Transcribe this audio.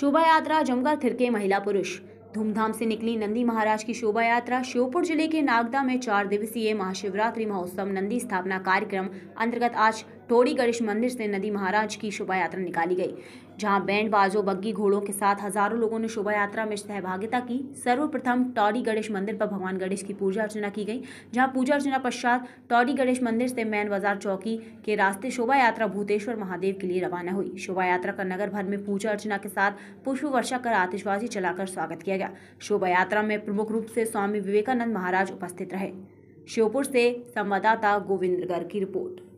शोभा यात्रा जमकर थिरके महिला पुरुष धूमधाम से निकली नंदी महाराज की शोभा यात्रा श्योपुर जिले के नागदा में चार दिवसीय महाशिवरात्रि महोत्सव नंदी स्थापना कार्यक्रम अंतर्गत आज टोड़ी गणेश मंदिर से नदी महाराज की शोभा यात्रा निकाली गई जहां बैंड बाजों बग्गी घोड़ों के साथ हजारों लोगों ने शोभा यात्रा में सहभागिता की सर्वप्रथम टौड़ी गणेश मंदिर पर भगवान गणेश की पूजा अर्चना की गई जहां पूजा अर्चना पश्चात टौड़ी गणेश मंदिर से मैन बाजार चौकी के रास्ते शोभा यात्रा भूतेश्वर महादेव के लिए रवाना हुई शोभा यात्रा का नगर भर में पूजा अर्चना के साथ पुष्प वर्षा कर आतिशबाजी चलाकर स्वागत किया गया शोभा यात्रा में प्रमुख रूप से स्वामी विवेकानंद महाराज उपस्थित रहे श्योपुर से संवाददाता गोविंद गर्ग की रिपोर्ट